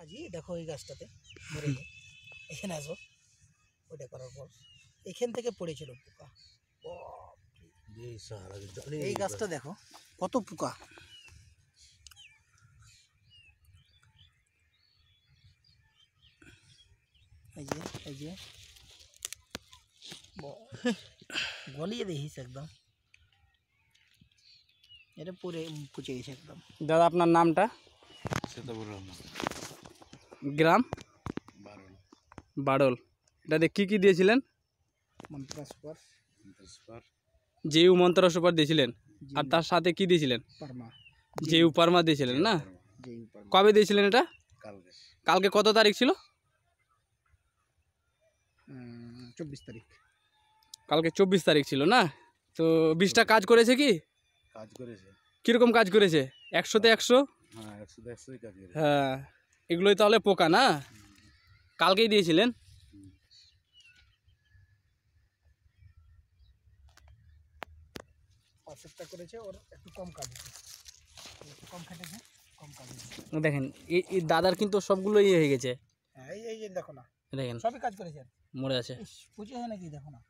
আজি দেখো এই গাছটাতে মরিগো এখানে ajo ওই দেখো নরম বল এখান থেকে পড়েছিল পুকা ওহ ঠিক এই সারাটা এই গাছটা দেখো কত পুকা আইজে আইজে বল গলিয়ে দেখি একদম এটা পুরো মুছে গেছে একদম দাদা আপনার নামটা সেটা বড় নাম গ্রাম বাড়ল এটাতে কি কি দিয়েছিলেন জেউ মন্ত্রা সুপার দিয়েছিলেন আর তার সাথে কি দিয়েছিলেন জেউ পারমা দিয়েছিলেন না কবে দিয়েছিলেন এটা কালকে কত তারিখ ছিল চব্বিশ তারিখ কালকে চব্বিশ তারিখ ছিল না তো বিশটা কাজ করেছে কি কাজ করেছে কীরকম কাজ করেছে একশোতে একশো হ্যাঁ এগুলোই তাহলে পোকা না কালকেই দিয়েছিলেন একটু কম দেখেন এই দাদার কিন্তু সবগুলো ইয়ে হয়ে গেছে হ্যাঁ এই দেখো না দেখেন কাজ করেছে মরে আছে দেখো না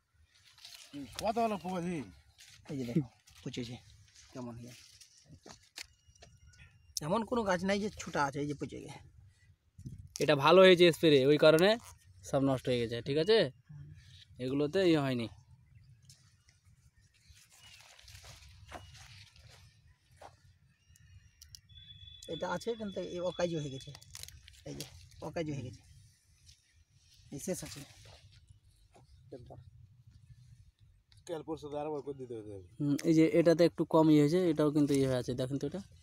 হলো এই যে দেখো কেমন হয়ে এমন কোনো গাছ নাই যে ছোটা আছে এই যে পচে গেছে এটা ভালো হয়েছে স্প্রে ওই কারণে সব নষ্ট হয়ে গেছে ঠিক আছে এগুলোতে ইয়ে হয়নি এটা আছে কিন্তু অকাজ হয়ে গেছে এই যে অকাজ হয়ে গেছে শেষ আছে এই যে এটাতে একটু কম ইয়ে হয়েছে এটাও কিন্তু ইয়ে হয়ে আছে দেখেন তো এটা